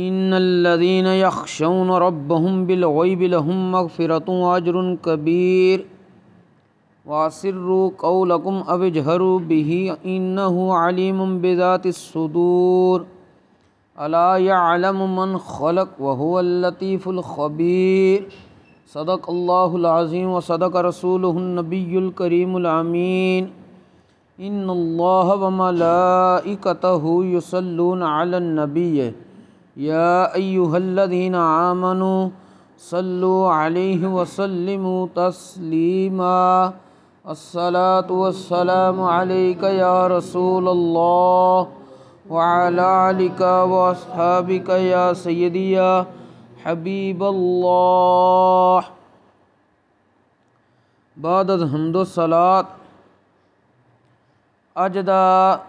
इन्नल्लज़ीन यख्शौन रब्बहुम बिलग़ैब लहुम अजरुन कबीर वासिरु कौलकुम अब जहरू बिही इन्नहु अलीमुम बिज़ातिस सुदूर खलक व सदक अल्लाहुल व सदक रसूल नबियुल करीमुल आमीन इन्नल्लाह व मलाइकतहु युसल्लून अलन्नबी يا أيها الذين آمنوا صلوا عليه وسلموا تسليما الصلاة والسلام عليك يا رسول الله وعلى آلك وأصحابك يا سيدي يا حبيب الله بعد الحمد والصلاة أجدا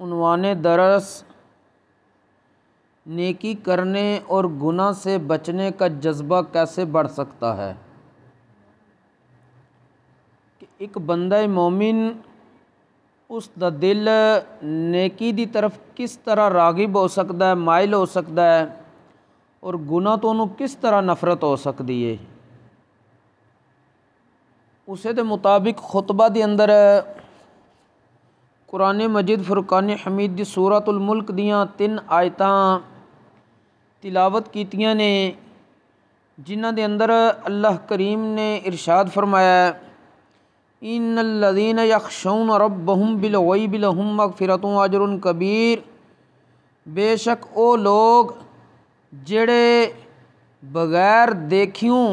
عنوان درس नेकी करने और गुनाह से बचने का जज्बा कैसे बढ़ सकता है कि एक बंद मोमिन उस दिल नेकी दी तरफ किस तरह रागिब हो सकता है माइल हो सकता है और गुना तो उन्होंने किस तरह नफरत हो सकती है उसे दे मुताबिक खुतबा के अंदर कुरान मजिद फुरक़ान हमीद सूरतुल मुल्क दियाँ तीन आयता तिलावत कीतिया ने जिन्हों के अंदर अल्लाह करीम ने इरशाद फरमाया इन लदीन वई बिल बिलवई बिलहम आजर उन कबीर बेशक वो लोग जड़े बगैर देखियों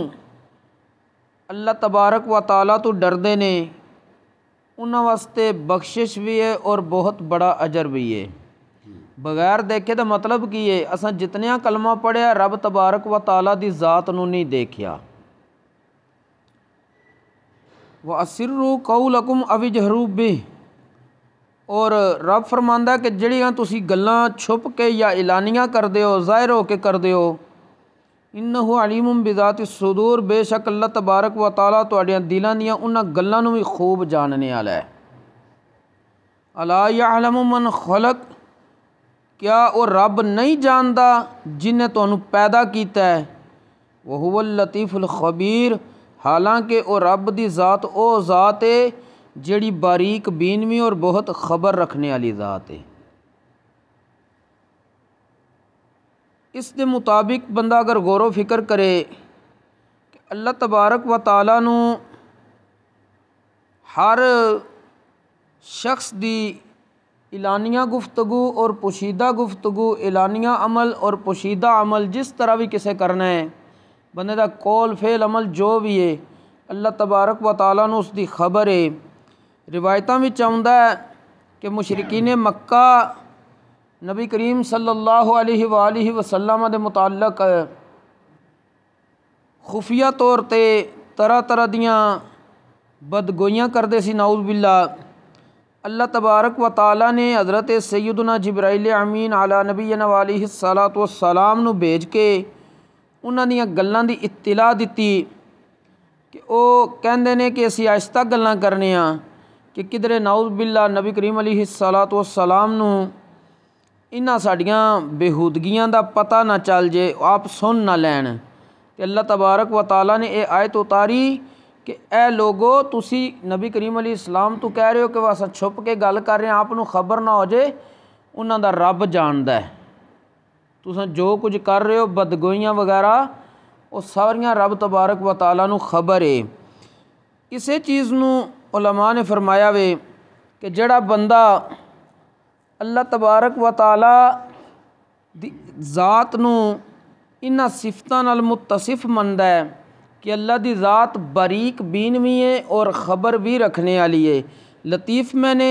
अल्लाह तबारक व तला तो डरते ने उन्होंने वास्ते बख्शिश भी है और बहुत बड़ा अजर भी है ਬਗੈਰ ਦੇਖੇ ਦਾ ਮਤਲਬ ਕੀ ਏ ਅਸਾਂ ਜਿਤਨਿਆਂ ਕਲਮਾ ਪੜਿਆ ਰੱਬ ਤਬਾਰਕ ਵਾ ਤਾਲਾ ਦੀ ਜ਼ਾਤ ਨੂੰ ਨਹੀਂ ਦੇਖਿਆ ਵਾ ਅਸਿਰੂ ਕੌਲਕੁਮ ਅਵਜਹਰੂ ਬਿ ਔਰ ਰੱਬ ਫਰਮਾਂਦਾ ਕਿ ਜਿਹੜੀਆਂ ਤੁਸੀਂ ਗੱਲਾਂ ਛੁਪ ਕੇ ਜਾਂ ਐਲਾਨੀਆਂ ਕਰਦੇ ਹੋ ਜ਼ਾਹਿਰ ਹੋ ਕੇ ਕਰਦੇ ਹੋ ਇਨਹੁ ਅਲੀਮੁਮ ਬਿਜ਼ਾਤ ਸੁਦੂਰ ਬੇਸ਼ੱਕ ਅੱਲਾ ਤਬਾਰਕ ਵਾ ਤਾਲਾ ਤੁਹਾਡੀਆਂ ਦਿਲਾਂ ਦੀਆਂ ਉਹਨਾਂ ਗੱਲਾਂ ਨੂੰ ਵੀ ਖੂਬ ਜਾਣਨੇ ਵਾਲਾ ਹੈ ਅਲਾ ਯਅਲਮੁ ਮਨ ਖਲਕ क्या वो रब नहीं जानता जिन्हें तो पैदा किया है वह लतीफ़ खबीर हालांकि वो रब की जात वह जात है जड़ी बारीक बीनवी और बहुत खबर रखने वाली जात है इस दे मुताबिक बंदा अगर गौर फिक्र करे कि अल्लाह तबारक व तला हर शख्स की एलानिया गुफ्तु और पोशीदा गुफ्तु एलानिया अमल और पोशीदा अमल जिस तरह भी किसे करना है बंदे का कौल फेल अमल जो भी है अल्लाह तबारक व तला उसकी खबर है रिवायतों में आँदा है कि मुशरकिन मक्का नबी करीम सल्लल्लाहु अलैहि वसल्लम के मुताल खुफिया तौर पर तरह तरह दियाँ बदगोइयाँ करते सी नाउज बिल्ला अल्लाह तबारक व ताली ने हज़रत सैदना जबराइल अमीन आला नबीन वाली सलात वसलाम ਨੂੰ ਭੇਜ ਕੇ ਉਹਨਾਂ ਦੀਆਂ ਗੱਲਾਂ ਦੀ ਇਤਲਾ ਦਿੱਤੀ ਕਿ ਉਹ ਕਹਿੰਦੇ ਨੇ ਕਿ ਅਸੀਂ ਆਇਸਤਾ ਗੱਲਾਂ ਕਰਨੇ ਆ ਕਿ ਕਿਧਰੇ ਨਾਉਜ਼ ਬਿੱਲਾ ਨਬੀ ਕਰੀਮ ਅਲੀ ਸਲਾਤ ਵਸਲਾਮ ਨੂੰ ਇਹਨਾਂ ਸਾਡੀਆਂ ਬੇਹੂਦਗੀਆਂ ਦਾ ਪਤਾ ਨਾ ਚੱਲ ਜੇ ਆਪ ਸੁਣ ਨਾ ਲੈਣ ਤੇ ਅੱਲਾਹ ਤਬਾਰਕ व ਤਾਲਾ ਨੇ ਇਹ ਆਇਤ ਉਤਾਰੀ ਕਿ ਇਹ ਲੋਗੋ ਤੁਸੀਂ ਨਬੀ ਕਰੀਮ ਅਲੀ ਇਸਲਾਮ ਤੋਂ ਕਹਿ ਰਹੇ ਹੋ ਕਿ ਵਾਸਾ ਛੁਪ ਕੇ ਗੱਲ ਕਰ ਰਹੇ ਆਪ ਨੂੰ ਖਬਰ ਨਾ ਹੋ ਜੇ ਉਹਨਾਂ ਦਾ ਰੱਬ ਜਾਣਦਾ ਹੈ ਤੁਸੀਂ ਜੋ ਕੁਝ ਕਰ ਰਹੇ ਹੋ ਬਦਗੋਈਆਂ ਵਗੈਰਾ ਉਹ ਸਾਰੀਆਂ ਰੱਬ ਤਬਾਰਕ ਵਾ ਤਾਲਾ ਨੂੰ ਖਬਰ ਏ ਇਸੇ ਚੀਜ਼ ਨੂੰ ਉਲਮਾ ਨੇ ਫਰਮਾਇਆ ਵੇ ਕਿ ਜਿਹੜਾ ਬੰਦਾ ਅੱਲਾ ਤਬਾਰਕ ਵਾ ਤਾਲਾ ਦੀ ਜ਼ਾਤ ਨੂੰ ਇਹਨਾਂ ਸਿਫਤਾਂ ਨਾਲ ਮੁਤਸਿਫ ਮੰਨਦਾ ਹੈ कि अल्लाह की ज़ात बारीक बीन भी है और ख़बर भी रखने वाली है लतीफ़ मैंने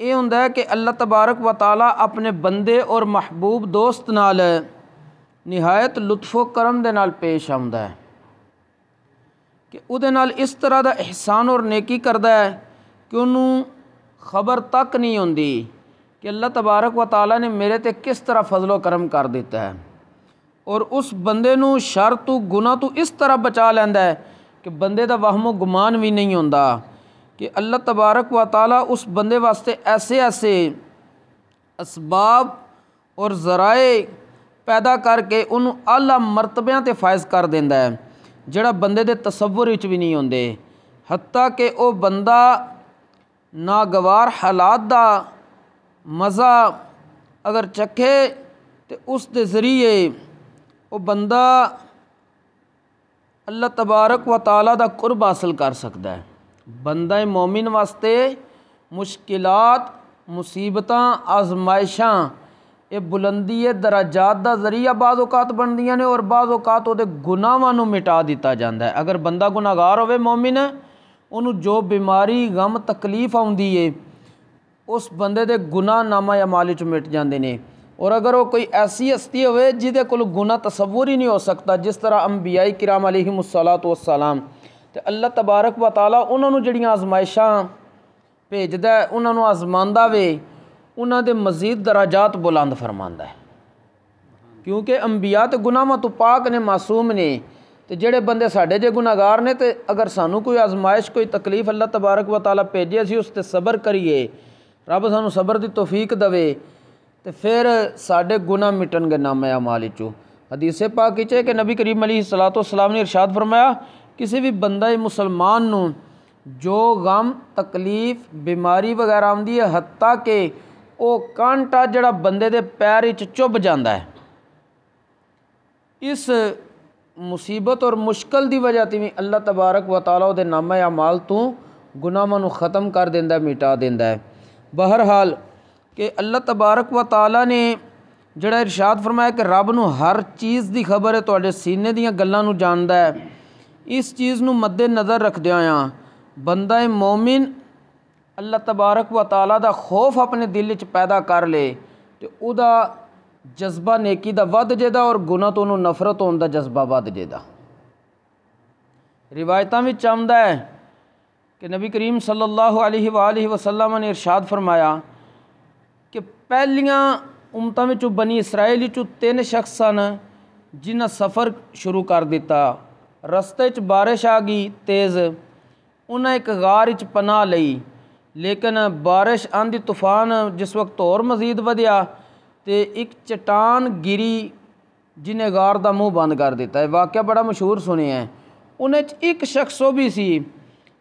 ये हों कि अल्लाह तबारक वाल अपने बंदे और महबूब दोस्त नाल नहायत लुत्फो करम के नाल पेश आ कि इस तरह का एहसान और नेकी करता है कि उन्हों खबर तक नहीं आती कि अल्लाह तबारक वाल ने मेरे ते किस तरह फजलो करम कर दिता है ਔਰ ਉਸ ਬੰਦੇ ਨੂੰ ਸ਼ਰ ਤੋਂ ਗੁਨਾਹ ਤੋਂ ਇਸ ਤਰ੍ਹਾਂ ਬਚਾ ਲੈਂਦਾ ਹੈ ਕਿ ਬੰਦੇ ਦਾ ਵਹਿਮੋ ਗੁਮਾਨ ਵੀ ਨਹੀਂ ਹੁੰਦਾ ਕਿ ਅੱਲਾ ਤਬਾਰਕ ਵਾ ਤਾਲਾ ਉਸ ਬੰਦੇ ਵਾਸਤੇ ਐਸੇ ਐਸੇ ਅਸਬਾਬ ਔਰ ਜ਼ਰਾਏ ਪੈਦਾ ਕਰਕੇ ਉਹਨੂੰ ਆਲਾ ਮਰਤਬਿਆਂ ਤੇ ਫਾਇਜ਼ ਕਰ ਦਿੰਦਾ ਹੈ ਜਿਹੜਾ ਬੰਦੇ ਦੇ ਤਸੱਵੁਰ ਵਿੱਚ ਵੀ ਨਹੀਂ ਹੁੰਦੇ ਹੱਤਾ ਕਿ ਉਹ ਬੰਦਾ ਨਾਗਵਾਰ ਹਾਲਾਤ ਦਾ ਮਜ਼ਾ ਅਗਰ ਚੱਖੇ ਤੇ ਉਸ ਦੇ ਜ਼ਰੀਏ ਉਹ ਬੰਦਾ ਅੱਲਾ ਤਬਾਰਕ ਵਾ ਤਾਲਾ ਦਾ ਕੁਰਬ ਹਾਸਲ ਕਰ ਸਕਦਾ ਹੈ ਬੰਦਾ ਏ ਮੂਮਿਨ ਵਾਸਤੇ ਮੁਸ਼ਕਿਲਾਂ ਮੁਸੀਬਤਾਂ ਆਜ਼ਮਾਇਸ਼ਾਂ ਇਹ ਬੁਲੰਦੀ ਏ ਦਰਾਜਾਤ ਦਾ ਜ਼ਰੀਆ ਬਾਜ਼ ਔਕਾਤ ਬਣਦੀਆਂ ਨੇ ਔਰ ਬਾਜ਼ ਔਕਾਤ ਉਹਦੇ ਗੁਨਾਹਾਂ ਨੂੰ ਮਿਟਾ ਦਿੱਤਾ ਜਾਂਦਾ ਹੈ ਅਗਰ ਬੰਦਾ ਗੁਨਾਹਗਾਰ ਹੋਵੇ ਮੂਮਿਨ ਉਹਨੂੰ ਜੋ ਬਿਮਾਰੀ ਗਮ ਤਕਲੀਫ ਆਉਂਦੀ ਏ ਉਸ ਬੰਦੇ ਦੇ ਗੁਨਾਹਨਾਮਾ ਅਮਾਲ ਚ ਮਿਟ ਜਾਂਦੇ ਨੇ और अगर वह कोई ऐसी हस्ती हो जिदे को गुना तस्वुर ही नहीं हो सकता जिस तरह अंबियाई किराम अलमसलात वसलाम तो अल्लाह तबारक व उन्होंने जड़िया आजमाइशा भेजद उन्होंने आजमा वे उन्होंने मजीद दराजात बुलंद फरमा है क्योंकि अंबिया तो गुनाहों तो पाक ने मासूम ने तो जोड़े बंदे साढ़े जो गुनागार ने तो अगर सानू कोई आजमायश कोई तकलीफ अल्लाह तबारक व भेजे असी उस पर सबर करिए रब सू सबर की तोफीक दवे तो फिर साढ़े गुना मिटन गए नाम अमाल चो हदीसे पाक है कि नबी करीम अली सलात सलाम ने इरशाद फरमाया किसी भी बंदा मुसलमान न जो गम तकलीफ बीमारी वगैरह आँदी है हत्ता के वह कंटा ਜਿਹੜਾ बंदे ਦੇ ਪੈਰ ਵਿੱਚ ਚੁੱਭ ਜਾਂਦਾ ਹੈ ਇਸ ਮੁਸੀਬਤ ਔਰ ਮੁਸ਼ਕਲ ਦੀ ਵਜ੍ਹਾ अल्लाह तबारक ਅੱਲਾਹ नामा या माल ਉਹਦੇ ਨਾਮੇ ख़त्म कर ਗੁਨਾਹਾਂ ਨੂੰ ਖਤਮ ਕਰ ਦਿੰਦਾ ਮਿਟਾ ਕਿ ਅੱਲਾ ਤਬਾਰਕ ਵਾ ਤਾਲਾ ਨੇ ਜਿਹੜਾ ਇਰਸ਼ਾਦ ਫਰਮਾਇਆ ਕਿ ਰੱਬ ਨੂੰ ਹਰ ਚੀਜ਼ ਦੀ ਖਬਰ ਹੈ ਤੁਹਾਡੇ ਸੀਨੇ ਦੀਆਂ ਗੱਲਾਂ ਨੂੰ ਜਾਣਦਾ ਹੈ ਇਸ ਚੀਜ਼ ਨੂੰ ਮੱਦੇ ਨਜ਼ਰ ਰੱਖਦਿਆਂ ਆ ਬੰਦਾ ਏ ਮੂਮਿਨ ਅੱਲਾ ਤਬਾਰਕ ਵਾ ਤਾਲਾ ਦਾ ਖੌਫ ਆਪਣੇ ਦਿਲ ਵਿੱਚ ਪੈਦਾ ਕਰ ਲੇ ਤੇ ਉਹਦਾ ਜਜ਼ਬਾ ਨੇਕੀ ਦਾ ਵੱਧ ਜੇਦਾ ਔਰ ਗੁਨਾਹ ਤੋਂ ਉਹਨੂੰ ਨਫ਼ਰਤ ਹੋਣ ਦਾ ਜਜ਼ਬਾ ਵੱਧ ਜੇਦਾ रिवायतों में आमदा है कि नबी करीम सल्लल्लाहु अलैहि वसल्लम ने इरशाद फरमाया पहलियाँ उमतों में बनी इसराइल तीन शख्स सन जिन्हें सफ़र शुरू कर दिता रस्ते बारिश आ गई तेज़ उन्हें एक गार पनाह ली लेकिन बारिश आंधी तूफान जिस वक्त होर मजीद बध्या तो एक चट्टान गिरी जिन्हें गार का मुँह बंद कर दिता है वाक़ बड़ा मशहूर सुने है उन्हें एक शख्स वो भी सी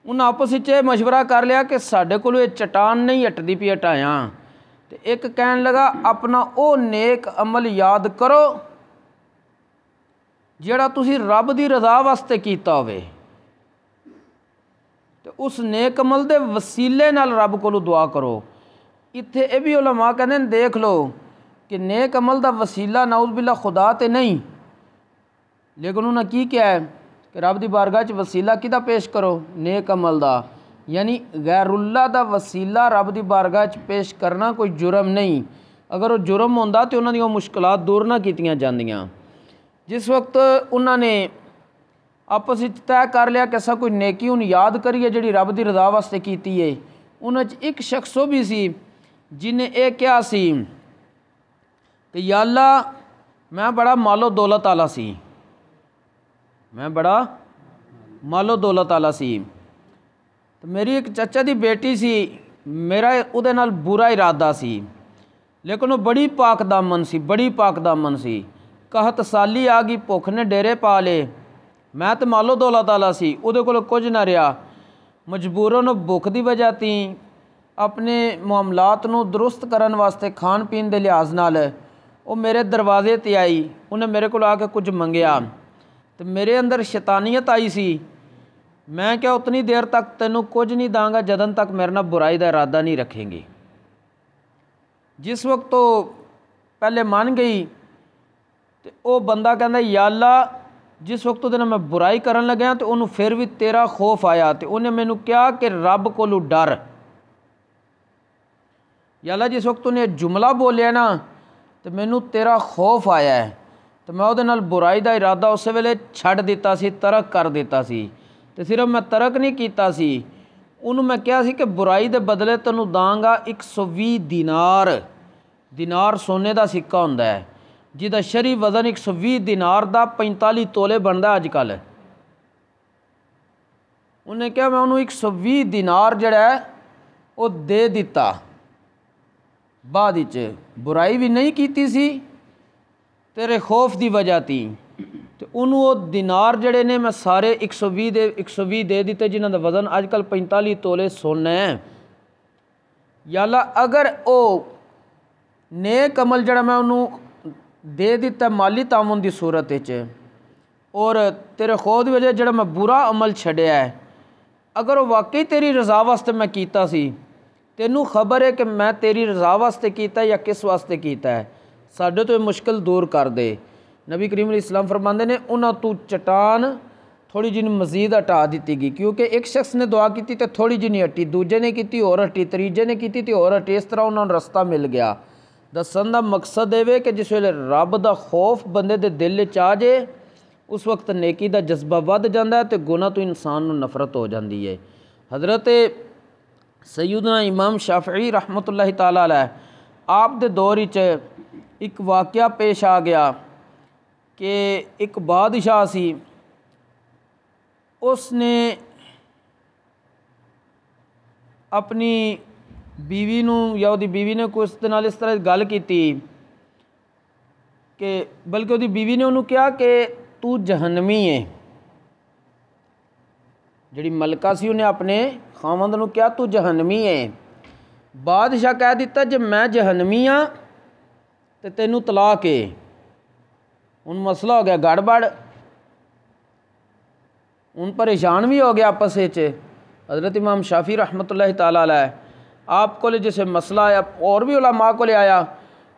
उन्हें आपस में मशवरा कर लिया कि साढ़े को चट्टान नहीं हटती पी हटाया तो एक कहन लगा अपना वो नेक अमल याद करो ਜਿਹੜਾ ਤੁਸੀਂ ਰੱਬ ਦੀ ਰਜ਼ਾ ਵਾਸਤੇ ਕੀਤਾ ਹੋਵੇ ਤੇ ਉਸ ਨੇਕ ਅਮਲ ਦੇ ਵਸੀਲੇ ਨਾਲ ਰੱਬ ਕੋਲੋਂ ਦੁਆ ਕਰੋ ਇੱਥੇ ਇਹ ਵੀ ਉਲਮਾ ਕਹਿੰਦੇ ਨੇ ਦੇਖ ਲਓ ਕਿ ਨੇਕ ਅਮਲ ਦਾ ਵਸੀਲਾ ਨਾਉਜ਼ ਬਿਲਾ ਖੁਦਾ ਤੇ ਨਹੀਂ ਲੇਕਿਨ ਉਹਨਾਂ ਕੀ ਕਿਹਾ ਹੈ ਕਿ ਰੱਬ ਦੀ ਬਾਰਗਾਹ 'ਚ ਵਸੀਲਾ ਕਿਦਾ ਪੇਸ਼ ਕਰੋ ਨੇਕ ਅਮਲ ਦਾ यानी गैरुल्ला ਦਾ ਵਸੀਲਾ ਰੱਬ ਦੀ ਬਾਰਗਾਹ 'ਚ ਪੇਸ਼ ਕਰਨਾ ਕੋਈ ਜੁਰਮ ਨਹੀਂ ਅਗਰ ਉਹ ਜੁਰਮ ਹੁੰਦਾ ਤੇ ਉਹਨਾਂ ਦੀਆਂ ਮੁਸ਼ਕਲਾਂ ਦੂਰ ਨਾ ਕੀਤੀਆਂ ਜਾਂਦੀਆਂ ਜਿਸ ਵਕਤ ਉਹਨਾਂ ਨੇ ਆਪਸ ਵਿੱਚ ਤੈਅ ਕਰ ਲਿਆ ਕਿ ਅਸਾਂ ਕੋਈ ਨੇਕੀ ਉਹਨੂੰ ਯਾਦ ਕਰੀਏ ਜਿਹੜੀ ਰੱਬ ਦੀ ਰਜ਼ਾ ਵਾਸਤੇ ਕੀਤੀ ਏ ਉਹਨਾਂ 'ਚ ਇੱਕ ਸ਼ਖਸ ਉਹ ਵੀ ਸੀ ਜਿਨੇ ਇਹ ਕਿਹਾ ਸੀ ਕਿ ਯਾ ਅੱਲਾ ਮੈਂ ਬੜਾ ਮਾਲੋ ਦੌਲਤ ਵਾਲਾ ਸੀ ਮੈਂ ਬੜਾ ਮਾਲੋ ਦੌਲਤ ਵਾਲਾ ਸੀ ਤੇ ਮੇਰੀ ਇੱਕ ਚਾਚਾ ਦੀ ਬੇਟੀ ਸੀ ਮੇਰਾ ਉਹਦੇ ਨਾਲ ਬੁਰਾ ਇਰਾਦਾ ਸੀ ਲੇਕਿਨ ਉਹ ਬੜੀ ਪਾਕ ਮਨ ਸੀ ਬੜੀ ਪਾਕ ਮਨ ਸੀ ਕਹਤ ਸਾਲੀ ਆ ਗਈ ਭੁੱਖ ਨੇ ਡੇਰੇ ਪਾ ਲੇ ਮੈਂ ਤੇ ਮਾਲੋ ਦੌਲਤ ਵਾਲਾ ਸੀ ਉਹਦੇ ਕੋਲ ਕੁਝ ਨਾ ਰਿਹਾ ਮਜਬੂਰਨ ਭੁੱਖ ਦੀ ਵਜ੍ਹਾ ਤੀ ਆਪਣੇ ਮਾਮਲਾਤ ਨੂੰ ਦਰੁਸਤ ਕਰਨ ਵਾਸਤੇ ਖਾਣ ਪੀਣ ਦੇ ਲਿਹਾਜ਼ ਨਾਲ ਉਹ ਮੇਰੇ ਦਰਵਾਜ਼ੇ ਤੇ ਆਈ ਉਹਨੇ ਮੇਰੇ ਕੋਲ ਆ ਕੇ ਕੁਝ ਮੰਗਿਆ ਤੇ ਮੇਰੇ ਅੰਦਰ ਸ਼ੈਤਾਨੀਅਤ ਆਈ ਸੀ ਮੈਂ ਕਿਹਾ ਉਤਨੀ ਦੇਰ ਤੱਕ ਤੈਨੂੰ ਕੁਝ ਨਹੀਂ ਦਾਂਗਾ ਜਦੋਂ ਤੱਕ ਮੇਰੇ ਨਾਲ ਬੁਰਾਈ ਦਾ ਇਰਾਦਾ ਨਹੀਂ ਰੱਖੇਂਗੀ ਜਿਸ ਵਕਤ ਉਹ ਪਹਿਲੇ ਮੰਨ ਗਈ ਤੇ ਉਹ ਬੰਦਾ ਕਹਿੰਦਾ ਯਾ ਅੱਲਾ ਜਿਸ ਵਕਤ ਉਹਦੇ ਨਾਲ ਮੈਂ ਬੁਰਾਈ ਕਰਨ ਲੱਗਿਆ ਤੇ ਉਹਨੂੰ ਫਿਰ ਵੀ ਤੇਰਾ ਖੋਫ ਆਇਆ ਤੇ ਉਹਨੇ ਮੈਨੂੰ ਕਿਹਾ ਕਿ ਰੱਬ ਕੋਲੋਂ ਡਰ ਯਾ ਅੱਲਾ ਜਿਸ ਵਕਤ ਉਹਨੇ ਜੁਮਲਾ ਬੋਲਿਆ ਨਾ ਤੇ ਮੈਨੂੰ ਤੇਰਾ ਖੋਫ ਆਇਆ ਹੈ ਤੇ ਮੈਂ ਉਹਦੇ ਨਾਲ ਬੁਰਾਈ ਦਾ ਇਰਾਦਾ ਉਸੇ ਵੇਲੇ ਛੱਡ ਦਿੱਤਾ ਸੀ ਤਰਕ ਕਰ ਦਿੱਤਾ ਸੀ ਤੇ ਸਿਰਫ ਮੈਂ ਤਰਕ ਨਹੀਂ ਕੀਤਾ ਸੀ ਉਹਨੂੰ ਮੈਂ ਕਿਹਾ ਸੀ ਕਿ ਬੁਰਾਈ ਦੇ ਬਦਲੇ ਤੈਨੂੰ ਦਾਂਗਾ 120 ਦਿਨਾਰ ਦਿਨਾਰ ਸੋਨੇ ਦਾ ਸਿੱਕਾ ਹੁੰਦਾ ਹੈ ਜਿਹਦਾ ਸ਼ਰੀ ਵਜ਼ਨ 120 ਦਿਨਾਰ ਦਾ 45 ਤੋਲੇ ਬਣਦਾ ਅੱਜ ਕੱਲ ਉਹਨੇ ਕਿਹਾ ਮੈਂ ਉਹਨੂੰ 120 ਦਿਨਾਰ ਜਿਹੜਾ ਉਹ ਦੇ ਦਿੱਤਾ ਬਾਅਦ ਵਿੱਚ ਬੁਰਾਈ ਵੀ ਨਹੀਂ ਕੀਤੀ ਸੀ ਤੇਰੇ ਖੌਫ ਦੀ ਵਜ੍ਹਾ ਤੀ ਤੇ ਉਹਨੂੰ ਉਹ ਦਿਨਾਰ ਜਿਹੜੇ ਨੇ ਮੈਂ ਸਾਰੇ 120 ਦੇ 120 ਦੇ ਦਿੱਤੇ ਜਿਨ੍ਹਾਂ ਦਾ ਵਜ਼ਨ ਅੱਜ ਕੱਲ 45 ਤੋਲੇ ਸੋਨਾ ਹੈ ਯਾਲਾ ਅਗਰ ਉਹ ਨੇਕ ਅਮਲ ਜਿਹੜਾ ਮੈਂ ਉਹਨੂੰ ਦੇ ਦਿੱਤਾ ਮਾਲੀ ਤਾਮਨ ਦੀ ਸੂਰਤ ਵਿੱਚ ਔਰ ਤੇਰੇ ਖੋਦ ਵਜੇ ਜਿਹੜਾ ਮੈਂ ਬੁਰਾ ਅਮਲ ਛੱਡਿਆ ਹੈ ਅਗਰ ਉਹ ਵਾਕਈ ਤੇਰੀ ਰਜ਼ਾ ਵਾਸਤੇ ਮੈਂ ਕੀਤਾ ਸੀ ਤੈਨੂੰ ਖਬਰ ਹੈ ਕਿ ਮੈਂ ਤੇਰੀ ਰਜ਼ਾ ਵਾਸਤੇ ਕੀਤਾ ਜਾਂ ਕਿਸ ਵਾਸਤੇ ਕੀਤਾ ਹੈ ਸਾਡੇ ਤੋਂ ਇਹ ਮੁਸ਼ਕਲ ਦੂਰ ਕਰ ਦੇ नबी करीम इस्लाम फरमाते ने उन्होंने तू चट्टान ਥੋੜੀ ਜਿਹੀ ਮਜ਼ੀਦ ਹਟਾ ਦਿੱਤੀ ਗਈ ਕਿਉਂਕਿ ਇੱਕ ਸ਼ਖਸ ਨੇ ਦੁਆ ਕੀਤੀ ਤੇ ਥੋੜੀ ਜਿਹੀ ਨਹੀਂ ਹਟੀ ਦੂਜੇ ਨੇ ਕੀਤੀ ਹੋਰ ਹਟੀ ਤੀਜੇ ਨੇ ਕੀਤੀ ਤੇ ਹੋਰ ਹਟੀ ਇਸ ਤਰ੍ਹਾਂ ਉਹਨਾਂ ਨੂੰ ਰਸਤਾ ਮਿਲ ਗਿਆ ਦੱਸਣ ਦਾ ਮਕਸਦ ਇਹ ਵੇ ਕਿ ਜਿਸ ਵੇਲੇ ਰੱਬ ਦਾ ਖੌਫ ਬੰਦੇ ਦੇ ਦਿਲ ਵਿੱਚ ਆ ਜੇ ਉਸ ਵਕਤ ਨੇਕੀ ਦਾ ਜਜ਼ਬਾ ਵੱਧ ਜਾਂਦਾ ਹੈ ਤੇ ਗੁਨਾਹ ਤੋਂ ਇਨਸਾਨ ਨੂੰ ਨਫ਼ਰਤ ਹੋ ਜਾਂਦੀ ਹੈ ਹਜ਼ਰਤ ਸੈਯਦਨਾ ਇਮਾਮ ਸ਼ਾਫੀ ਰਹਿਮਤੁਲਲਾਹ ਤਾਲਾ ਅਲੈਹ ਆਪ ਦੇ ਦੌਰ ਵਿੱਚ ਇੱਕ ਵਾਕਿਆ ਪੇਸ਼ ਆ ਗਿਆ ਕਿ ਇੱਕ ਬਾਦਸ਼ਾਹ ਸੀ ਉਸ ਨੇ ਆਪਣੀ بیوی ਨੂੰ ਜਾਂ ਉਹਦੀ بیوی ਨੇ ਕੁਝ ਦਿਨ ਨਾਲ ਇਸ ਤਰ੍ਹਾਂ ਗੱਲ ਕੀਤੀ ਕਿ ਬਲਕਿ ਉਹਦੀ بیوی ਨੇ ਉਹਨੂੰ ਕਿਹਾ ਕਿ ਤੂੰ ਜਹਨਮੀ ਹੈ ਜਿਹੜੀ ਮਲਕਾ ਸੀ ਉਹਨੇ ਆਪਣੇ ਖਾਵੰਦ ਨੂੰ ਕਿਹਾ ਤੂੰ ਜਹਨਮੀ ਹੈ ਬਾਦਸ਼ਾਹ ਕਹਿ ਦਿੱਤਾ ਜੇ ਮੈਂ ਜਹਨਮੀ ਆ ਤੇ ਤੈਨੂੰ ਤਲਾਕ ਏ उन मसला हो गया गड़बड़ उन परेशान भी हो गया आपस में हज़रत इमाम शाफी रहमत ताल आप को जैसे मसला आया और भी उलमा को ले आया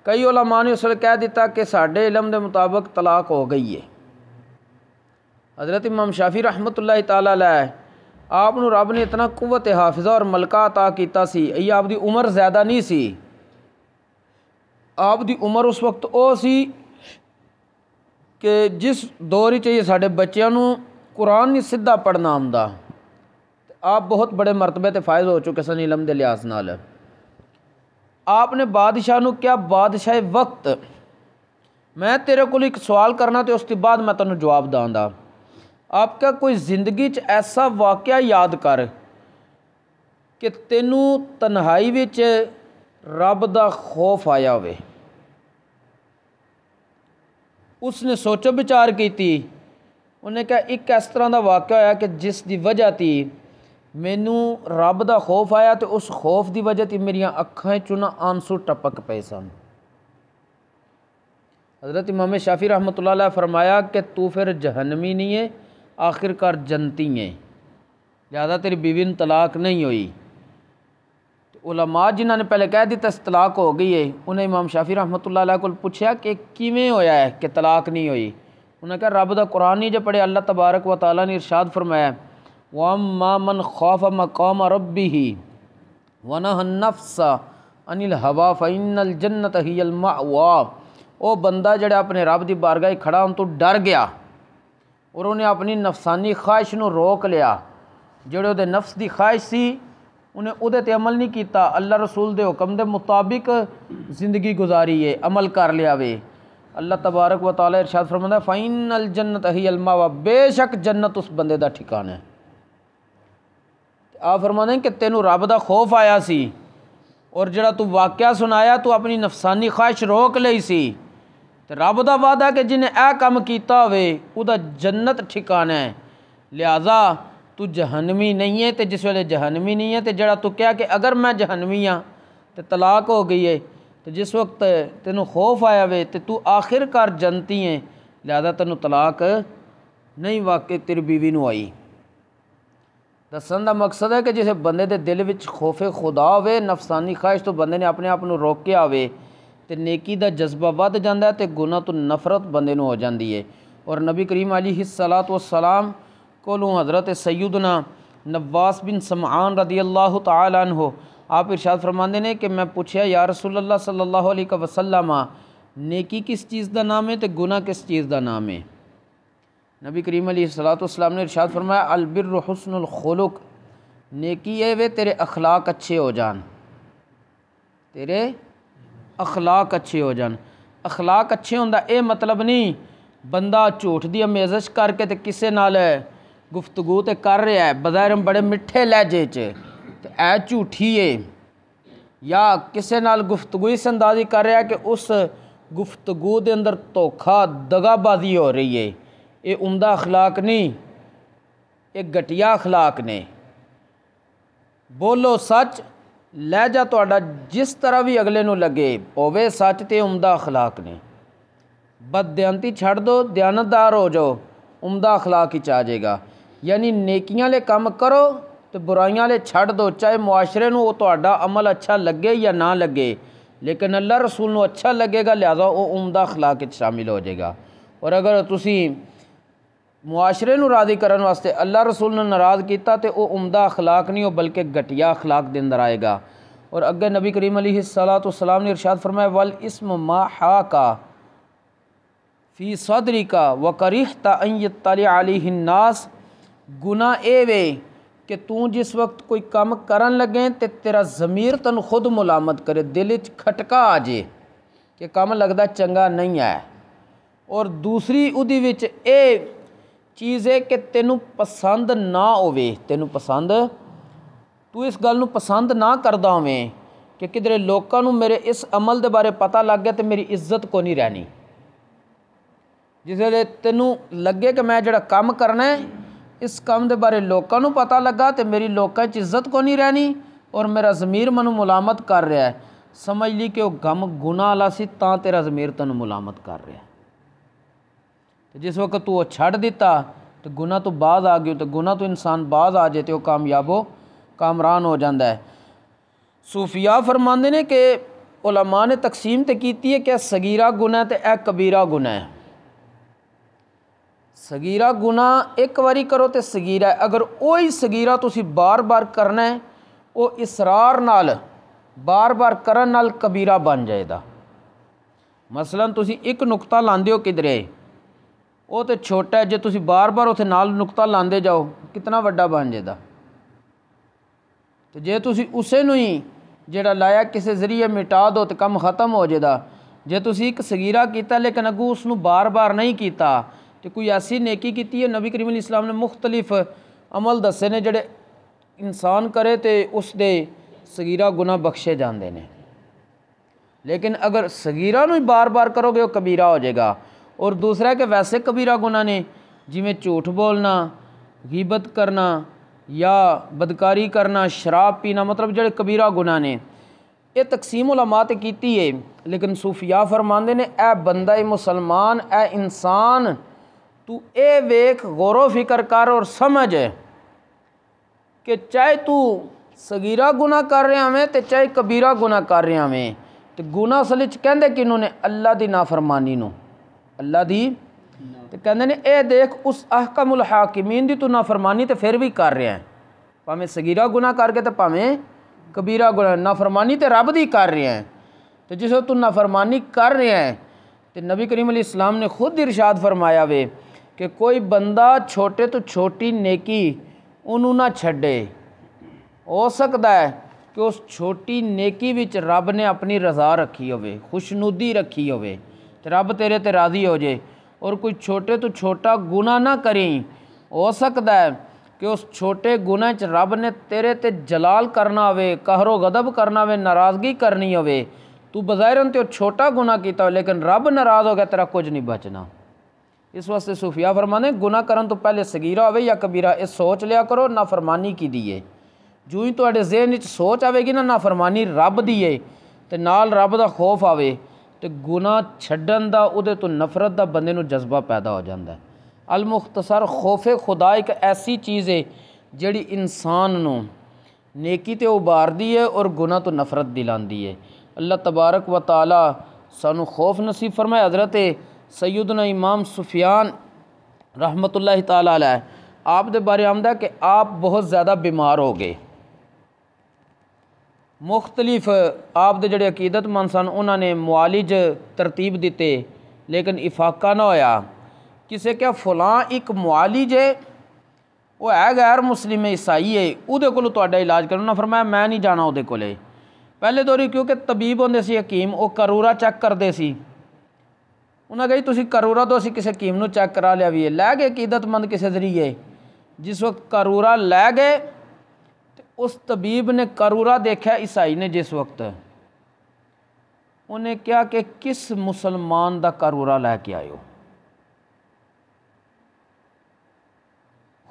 कई उलमा ने उस कह दिता कि साढ़े इलम के मुताबिक तलाक हो गई है हज़रत इमाम शाफी रहमत ताल आपू रब ने इतना कुवत हाफिजा और मलका अता किया आपकी उम्र ज़्यादा नहीं सी आपकी उम्र उस वक्त वह सी ਕਿ ਜਿਸ ਦੌਰ ਵਿੱਚ ਇਹ ਸਾਡੇ ਬੱਚਿਆਂ ਨੂੰ ਕੁਰਾਨ ਨਹੀਂ ਸਿੱਧਾ ਪੜਨਾ ਆਉਂਦਾ ਆਪ ਬਹੁਤ ਬੜੇ ਮਰਤਬੇ ਤੇ ਫਾਇਜ਼ ਹੋ ਚੁੱਕੇ ਸਨ ਇਲਮ ਦੇ ਲਿਆਸ ਨਾਲ ਆਪ ਨੇ ਬਾਦਸ਼ਾਹ ਨੂੰ ਕਿਹਾ ਬਾਦਸ਼ਾਹ ਵਕਤ ਮੈਂ ਤੇਰੇ ਕੋਲ ਇੱਕ ਸਵਾਲ ਕਰਨਾ ਤੇ ਉਸ ਤੋਂ ਬਾਅਦ ਮੈਂ ਤੈਨੂੰ ਜਵਾਬ ਦਾਂਦਾ ਆਪਕਾ ਕੋਈ ਜ਼ਿੰਦਗੀ 'ਚ ਐਸਾ ਵਾਕਿਆ ਯਾਦ ਕਰ ਕਿ ਤੈਨੂੰ ਤਨਹਾਈ ਵਿੱਚ ਰੱਬ ਦਾ ਖੌਫ ਆਇਆ ਹੋਵੇ उसने सोचो विचार की उन्हें क्या एक इस तरह का वाक्य होया कि जिस की वजह ती मैनू रब का खौफ आया तो उस खौफ की वजह ती मेरिया अखाए चू ना आंसू टपक पे सन हजरत मामे शाफी रहमत फरमाया कि तू फिर जहनमी नहीं है आखिरकार जनती है ज़्यादा तेरी बीवी तलाक नहीं हुई उलमा जिन्होंने पहले कह दी तस तलाक हो गई है उन्हें इमाम शाफी रहमत को पूछा कि किमें होया है कि तलाक नहीं हुई उन्हें कहा रब का कुरान ही जो पढ़े अल्लाह तबारक व ताली ने इरशाद फरमाया वम मन खौफ मकाम रबी ही वनहनफ्सा अनिल हवा फ़ैनल जन्नत ही अलमा वो बंदा जड़ा अपने रब की बारगाह खड़ा उन तो डर गया और उन्हें अपनी नफसानी ख्वाहिश नोक रोक लिया जोड़े वो नफ्स की ख्वाहिश थी उन्हें उद्दे अमल नहीं किया अल्लाह रसूल के हुक्म के मुताबिक जिंदगी गुजारी है अमल कर लिया वे अल्लाह तबारक व ताल इरशाद फरमा फाइनल जन्नत ही अलमा वा बेशक जन्नत उस बंद का ठिकाना है आ फरमा कि तेनों रब का खौफ आया सी और जरा तू वाक्य सुनाया तू अपनी नफसानी ख्वाहिश रोक ली सी तो रब का वादा कि जिन्हें यह काम किया हो जन्नत ठिकाना है लिहाजा ਤੂੰ ਜਹਨਮੀ ਨਹੀਂ ਹੈ ਤੇ ਜਿਸ ਵੇਲੇ ਜਹਨਮੀ ਨਹੀਂ ਹੈ ਤੇ ਜਿਹੜਾ ਤੂੰ ਕਿਹਾ ਕਿ ਅਗਰ ਮੈਂ ਜਹਨਮੀ ਆ ਤੇ ਤਲਾਕ ਹੋ ਗਈ ਏ ਤੇ ਜਿਸ ਵਕਤ ਤੈਨੂੰ ਖੌਫ ਆਇਆ ਵੇ ਤੇ ਤੂੰ ਆਖਿਰਕਾਰ ਜਨਤੀ ਏ ਲਿਆਦਾ ਤੈਨੂੰ ਤਲਾਕ ਨਹੀਂ ਵਾਕਿਆ ਤੇਰੀ ਬੀਵੀ ਨੂੰ ਆਈ ਦੱਸਣ ਦਾ ਮਕਸਦ ਹੈ ਕਿ ਜਿਸ ਬੰਦੇ ਦੇ ਦਿਲ ਵਿੱਚ ਖੋਫੇ ਖੁਦਾ ਹੋਵੇ ਨਫਸਾਨੀ ਖਾਹਿਸ਼ ਤੋਂ ਬੰਦੇ ਨੇ ਆਪਣੇ ਆਪ ਨੂੰ ਰੋਕਿਆ ਹੋਵੇ ਤੇ ਨੇਕੀ ਦਾ ਜਜ਼ਬਾ ਵੱਧ ਜਾਂਦਾ ਤੇ ਗੁਨਾਹ ਤੋਂ ਨਫ਼ਰਤ ਬੰਦੇ ਨੂੰ ਹੋ ਜਾਂਦੀ ਹੈ ਔਰ ਨਬੀ ਕਰੀਮ ਅਲੀ ਸਲਾਤ ਵਸਲਾਮ कोलू हज़रत सैदना नवास बिन समान रदी अल्लाह हो आप इर्शाद फरमाते ने कि मैं पूछया या रसूल सल्ला वसलम नेकी किस चीज़ का नाम है तो गुना किस चीज़ का नाम है नबी करीम सलातम ने इर्शाद फरमाया अलबिर हसनखलुक नेकी है वे तेरे अखलाक अच्छे हो जान तेरे अखलाक अच्छे हो जान अखलाक अच्छे होंगे ये मतलब नहीं बंदा झूठ दी अमेजश करके तो किसी नाल है ਗੁਫ਼ਤਗੂ ਤੇ ਕਰ ਰਿਹਾ ਹੈ ਬਜ਼ਾਹਿਰ ਬੜੇ ਮਿੱਠੇ ਲਹਿਜੇ 'ਚ ਤੇ ਐ ਝੂਠੀਏ ਜਾਂ ਕਿਸੇ ਨਾਲ ਗੁਫ਼ਤਗੂ ਇਸ ਅੰਦਾਜ਼ੀ ਕਰ ਰਿਹਾ ਕਿ ਉਸ ਗੁਫ਼ਤਗੂ ਦੇ ਅੰਦਰ ਧੋਖਾ ਦਗਾਬਾਜ਼ੀ ਹੋ ਰਹੀ ਏ ਇਹ ਉਮਦਾ اخلاق ਨਹੀਂ ਇਹ ਘਟਿਆ اخلاق ਨੇ ਬੋਲੋ ਸੱਚ ਲਹਿਜਾ ਤੁਹਾਡਾ ਜਿਸ ਤਰ੍ਹਾਂ ਵੀ ਅਗਲੇ ਨੂੰ ਲੱਗੇ ਹੋਵੇ ਸੱਚ ਤੇ ਉਮਦਾ اخلاق ਨੇ ਬਦਦਿਆਨਤੀ ਛੱਡ ਦਿਓ ਦਿਆਨਤਦਾਰ ਹੋ ਜਾਓ ਉਮਦਾ اخلاق ਹੀ ਚਾਹ ਜਾਏਗਾ यानी नेकिया कम करो तो बुराइया छड़ दो चाहे मुआरे में तो अमल अच्छा लगे या ना लगे लेकिन अल्लाह रसूल को अच्छा लगेगा लिहाजा वह उमदा अखलाक शामिल हो जाएगा और अगर तुम मुआरे में राजी करने वास्ते अल्लाह रसूल ने नाराज किया तो वह उमदा अखलाक नहीं हो बल्कि घटिया अखलाक दिन आएगा और अगर नबी करीम अली सलाह तो सलाम ने इर्शाद फरमाए वल इसम मा हा का फी सदरी का व करीख ता अय तली अली ਗੁਨਾ ਇਹ ਵੇ ਕਿ ਤੂੰ ਜਿਸ ਵਕਤ ਕੋਈ ਕੰਮ ਕਰਨ ਲੱਗੇ ਤੇ ਤੇਰਾ ਜ਼ਮੀਰ ਤੈਨੂੰ ਖੁਦ ਮੁਲਾਮਤ ਕਰੇ ਦਿਲ ਵਿੱਚ ਖਟਕਾ ਆ ਜੇ ਕਿ ਕੰਮ ਲੱਗਦਾ ਚੰਗਾ ਨਹੀਂ ਹੈ ਔਰ ਦੂਸਰੀ ਉਦੀ ਵਿੱਚ ਇਹ ਚੀਜ਼ ਹੈ ਕਿ ਤੈਨੂੰ ਪਸੰਦ ਨਾ ਹੋਵੇ ਤੈਨੂੰ ਪਸੰਦ ਤੂੰ ਇਸ ਗੱਲ ਨੂੰ ਪਸੰਦ ਨਾ ਕਰਦਾ ਹੋਵੇਂ ਕਿ ਕਿਧਰੇ ਲੋਕਾਂ ਨੂੰ ਮੇਰੇ ਇਸ ਅਮਲ ਦੇ ਬਾਰੇ ਪਤਾ ਲੱਗ ਗਿਆ ਤੇ ਮੇਰੀ ਇੱਜ਼ਤ ਕੋ ਨਹੀਂ ਰਹਿਣੀ ਜਿਸ ਵੇਲੇ ਤੈਨੂੰ ਲੱਗੇ ਕਿ ਮੈਂ ਜਿਹੜਾ ਕੰਮ ਕਰਨਾ ਹੈ ਇਸ ਕੰਮ ਦੇ ਬਾਰੇ ਲੋਕਾਂ ਨੂੰ ਪਤਾ ਲੱਗਾ ਤੇ ਮੇਰੀ ਲੋਕਾਂ 'ਚ ਇੱਜ਼ਤ ਕੋ ਨਹੀਂ ਰਹਿਣੀ ਔਰ ਮੇਰਾ ਜ਼ਮੀਰ ਮੈਨੂੰ ਮੁਲਾਮਤ ਕਰ ਰਿਹਾ ਹੈ ਸਮਝ ਲਈ ਕਿ ਉਹ ਗਮ ਗੁਨਾਹ ਵਾਲਾ ਸੀ ਤਾਂ ਤੇਰਾ ਜ਼ਮੀਰ ਤੈਨੂੰ ਮੁਲਾਮਤ ਕਰ ਰਿਹਾ ਤੇ ਜਿਸ ਵਕਤ ਤੂੰ ਉਹ ਛੱਡ ਦਿੱਤਾ ਤੇ ਗੁਨਾਹ ਤੋਂ ਬਾਜ਼ ਆ ਗਿਓ ਤੇ ਗੁਨਾਹ ਤੋਂ ਇਨਸਾਨ ਬਾਜ਼ ਆ ਜੇ ਤੇ ਉਹ ਕਾਮਯਾਬੋ ਕਾਮਰਾਨ ਹੋ ਜਾਂਦਾ ਹੈ ਸੂਫੀਆ ਫਰਮਾਉਂਦੇ ਨੇ ਕਿ ਉਲਮਾ ਨੇ ਤਕਸੀਮ ਤੇ ਕੀਤੀ ਹੈ ਕਿ ਸਗੀਰਾ ਗੁਨਾਹ ਤੇ ਇਹ ਕਬੀਰਾ ਗੁਨਾਹ ਹੈ ਸਗੀਰਾ ਗੁਨਾ ਇੱਕ ਵਾਰੀ ਕਰੋ ਤੇ ਸਗੀਰਾ ਅਗਰ ਉਹੀ ਸਗੀਰਾ ਤੁਸੀਂ ਬਾਰ-ਬਾਰ ਕਰਨਾ ਹੈ ਉਹ ਇਸrar ਨਾਲ ਬਾਰ-ਬਾਰ ਕਰਨ ਨਾਲ ਕਬੀਰਾ ਬਣ ਜਾਏਗਾ ਮਸਲਨ ਤੁਸੀਂ ਇੱਕ ਨੁਕਤਾ ਲਾਉਂਦੇ ਹੋ ਕਿਧਰੇ ਉਹ ਤੇ ਛੋਟਾ ਜੇ ਤੁਸੀਂ ਬਾਰ-ਬਾਰ ਉਥੇ ਨਾਲ ਨੁਕਤਾ ਲਾਉਂਦੇ ਜਾਓ ਕਿੰਨਾ ਵੱਡਾ ਬਣ ਜਾਏਗਾ ਤੇ ਜੇ ਤੁਸੀਂ ਉਸੇ ਨੂੰ ਹੀ ਜਿਹੜਾ ਲਾਇਆ ਕਿਸੇ ਜ਼ਰੀਏ ਮਿਟਾ ਦੋ ਤੇ ਕੰਮ ਖਤਮ ਹੋ ਜਾਏਗਾ ਜੇ ਤੁਸੀਂ ਇੱਕ ਸਗੀਰਾ ਕੀਤਾ ਲੇਕਿਨ ਅਗੂ ਉਸ ਨੂੰ ਬਾਰ-ਬਾਰ ਨਹੀਂ ਕੀਤਾ तो कोई ऐसी नेकी की है नबी करीम इस्लाम ने मुख्तलिफ अमल दसे ने जोड़े इंसान करे तो उसके सगीरा गुना बख्शे जाते हैं लेकिन अगर सगीरा बार बार करोगे वह कबीरा हो जाएगा और दूसरा कि वैसे कबीरा गुना ने जिमें झूठ बोलना गीबत करना या बदकारी करना शराब पीना मतलब जोड़े कबीरा गुना ने ये तकसीम उलमा की है लेकिन सूफिया फरमाते ने ए बंदा ए मुसलमान ए इंसान तू ए वेख गौरव फिक्र कर और समझ है कि चाहे तू सगीरा गुना कर रहा हमें तो चाहे कबीरा गुना कर रहा हमें तो गुना असल कहें कि इन्होंने अल्लाह की नाफरमानी नो अल्लाह की तो कहते ने यह देख उस उल हाकिमीन की तू नाफरमानी तो फिर भी कर रहा है भावें सगीरा गुना करके तो भावें कबीरा गुना नाफरमानी तो रब की कर रहा है तो जिस तू नाफरमानी कर रहा है तो नबी करीम अली इस्लाम ने खुद इरशाद फरमाया वे कि कोई बंदा छोटे तो छोटी नेकी ਉਹਨੂੰ ਨਾ ਛੱਡੇ ਹੋ ਸਕਦਾ ਹੈ ਕਿ ਉਸ ਛੋਟੀ ਨੇਕੀ ਵਿੱਚ ਰੱਬ ਨੇ ਆਪਣੀ ਰਜ਼ਾ ਰੱਖੀ ਹੋਵੇ ਖੁਸ਼ਨੂਦੀ ਰੱਖੀ ਹੋਵੇ ਤੇ ਰੱਬ ਤੇਰੇ ਤੇ ਰਾਜ਼ੀ ਹੋ ਜੇ ਔਰ ਕੋਈ ਛੋਟੇ ਤੋਂ ਛੋਟਾ ਗੁਨਾਹ ਨਾ ਕਰੀ ਹੋ ਸਕਦਾ ਹੈ ਕਿ ਉਸ ਛੋਟੇ ਗੁਨਾਹ 'ਚ ਰੱਬ ਨੇ ਤੇਰੇ ਤੇ ਜਲਾਲ ਕਰਨਾ ਹੋਵੇ ਕਹਿਰੋ ਗਦਬ ਕਰਨਾ ਹੋਵੇ ਨਾਰਾਜ਼ਗੀ ਕਰਨੀ ਹੋਵੇ ਤੂੰ ਬਜ਼ਾਇਰਨ ਤੇ ਉਹ ਛੋਟਾ ਗੁਨਾਹ ਕੀਤਾ ਲੇਕਿਨ ਰੱਬ ਨਾਰਾਜ਼ ਹੋ ਗਿਆ ਤੇਰਾ ਕੁਝ ਨਹੀਂ ਬਚਣਾ ਇਸ ਵਾਸਤੇ ਸੂਫੀਆ ਫਰਮਾਨੇ ਗੁਨਾਹ ਕਰਨ ਤੋਂ ਪਹਿਲੇ ਸਗੀਰਾ ਹੋਵੇ ਜਾਂ ਕਬੀਰਾ ਇਹ ਸੋਚ ਲਿਆ ਕਰੋ ਨਾ ਫਰਮਾਨੀ ਕੀ ਦੀ ਏ ਜੂਈ ਤੁਹਾਡੇ ਜ਼ਿਹਨ ਵਿੱਚ ਸੋਚ ਆਵੇਗੀ ਨਾ ਨਾ ਫਰਮਾਨੀ ਰੱਬ ਦੀ ਏ ਤੇ ਨਾਲ ਰੱਬ ਦਾ ਖੋਫ ਆਵੇ ਤੇ ਗੁਨਾਹ ਛੱਡਣ ਦਾ ਉਹਦੇ ਤੋਂ ਨਫ਼ਰਤ ਦਾ ਬੰਦੇ ਨੂੰ ਜਜ਼ਬਾ ਪੈਦਾ ਹੋ ਜਾਂਦਾ ਅਲ ਮੁਖਤਸਰ ਖੋਫੇ ਖੁਦਾ ਇੱਕ ਐਸੀ ਚੀਜ਼ ਏ ਜਿਹੜੀ ਇਨਸਾਨ ਨੂੰ ਨੇਕੀ ਤੇ ਉਬਾਰਦੀ ਏ ਔਰ ਗੁਨਾਹ ਤੋਂ ਨਫ਼ਰਤ ਦਿਲਾਉਂਦੀ ਏ ਅੱਲਾ ਤਬਾਰਕ ਵਤਾਲਾ ਸਾਨੂੰ ਖੋਫ ਨਸੀਬ ਫਰਮਾਏ ਹਜ਼ਰਤ सैदना इमाम सुफियान रहमत ला आप दे बारे आमदा कि आप बहुत ज़्यादा बीमार हो गए मुख्तलिफ आप दे अकीदतमंद सन उन्होंने मुआलिज तरतीब दिते लेकिन इफाका ना होया किसे क्या फलां एक मुआलिज है वह है गैर मुस्लिम ईसाई है वो को इलाज करो ना फिर मैं नहीं जाना वो पहले दौरी क्योंकि तबीब होंगे सकीम वह करूरा चैक करते ਉਹਨਾਂ ਕਹੀ ਤੁਸੀਂ ਕਰੂਰਾ ਤੋਂ ਅਸੀਂ ਕਿਸੇ ਕੀਮ ਨੂੰ ਚੈੱਕ ਕਰਾ ਲਿਆ ਵੀ ਹੈ ਲੈ ਗਏ ਕੀਦਤਮੰਦ ਕਿਸੇ ਜ਼ਰੀਏ ਜਿਸ ਵਕਤ ਕਰੂਰਾ ਲੈ ਗਏ ਤੇ ਉਸ ਤਬੀਬ ਨੇ ਕਰੂਰਾ ਦੇਖਿਆ ਈਸਾਈ ਨੇ ਜਿਸ ਵਕਤ ਉਹਨੇ ਕਿਹਾ ਕਿ ਕਿਸ ਮੁਸਲਮਾਨ ਦਾ ਕਰੂਰਾ ਲੈ ਕੇ ਆਇਓ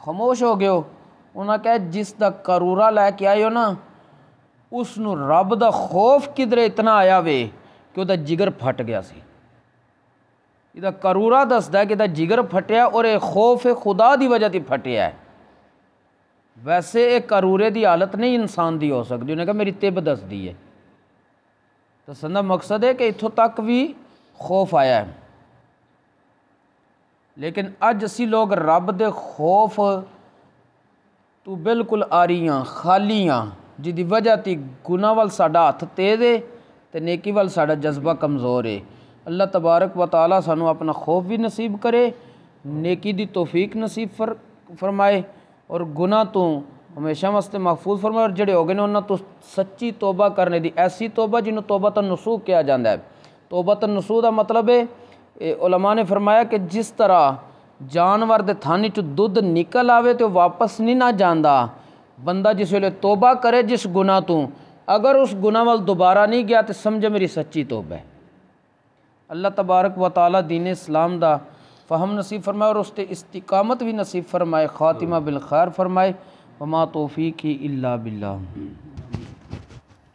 ਖਮੋਸ਼ ਹੋ ਗਿਓ ਉਹਨਾਂ ਕਹੇ ਜਿਸ ਦਾ ਕਰੂਰਾ ਲੈ ਕੇ ਆਇਓ ਨਾ ਉਸ ਨੂੰ ਰੱਬ ਦਾ ਖੌਫ ਕਿਧਰੇ ਇਤਨਾ ਆਇਆ ਵੇ ਕਿ ਉਹਦਾ ਜਿਗਰ ਫਟ ਗਿਆ ਸੀ ਇਹਦਾ ਕਰੂਰਾ ਦੱਸਦਾ ਕਿ ਇਹਦਾ ਜਿਗਰ ਫਟਿਆ ਔਰ ਇਹ ਖੌਫ ਖੁਦਾ ਦੀ ਵਜ੍ਹਾ ਤੇ ਫਟਿਆ ਹੈ ਵੈਸੇ ਇਹ ਕਰੂਰੇ ਦੀ ਹਾਲਤ ਨਹੀਂ ਇਨਸਾਨ ਦੀ ਹੋ ਸਕਦੀ ਉਹਨੇ ਕਿਹਾ ਮੇਰੀ ਤਿਬ ਦੱਸਦੀ ਹੈ ਦੱਸਣ ਦਾ ਮਕਸਦ ਹੈ ਕਿ ਇੱਥੋਂ ਤੱਕ ਵੀ ਖੌਫ ਆਇਆ ਹੈ लेकिन अज असी लोग रब दे खौफ तो बिल्कुल आरियाँ खालियाँ जिदी वजह ती गुना वाल साडा हथ तेज है तो नेकी वाल साडा जज्बा कमज़ोर है अल्लाह तबारक व ताली सानू अपना खौफ भी नसीब करे नेकी दी तोफीक नसीब फर फरमाए और गुनाह तो हमेशा वास्ते महफूज फरमाए और जड़े हो गए ने उन्होंने तो सच्ची तोबा करने की ऐसी तोबा जिन्होंने तौबा तो नसूह किया जाता है तौबा तो नसूह का मतलब है उलमा ने फरमाया कि जिस तरह जानवर के थानी चु दुध निकल आवे तो वापस नहीं ना जाता बंदा जिस वे तौबा करे जिस गुनाह तो अगर उस गुनाह वाल दोबारा नहीं गया तो समझ मेरी सच्ची तौबा है अल्लाह तबारक व ताली दीन इस्लाम दा फ़हम नसीब फरमाए और उसके इस्तकामत भी नसीब फरमाए ख़ातिमा बिलखार फरमाए वमा तोफ़ी की अल्ला बिल्ला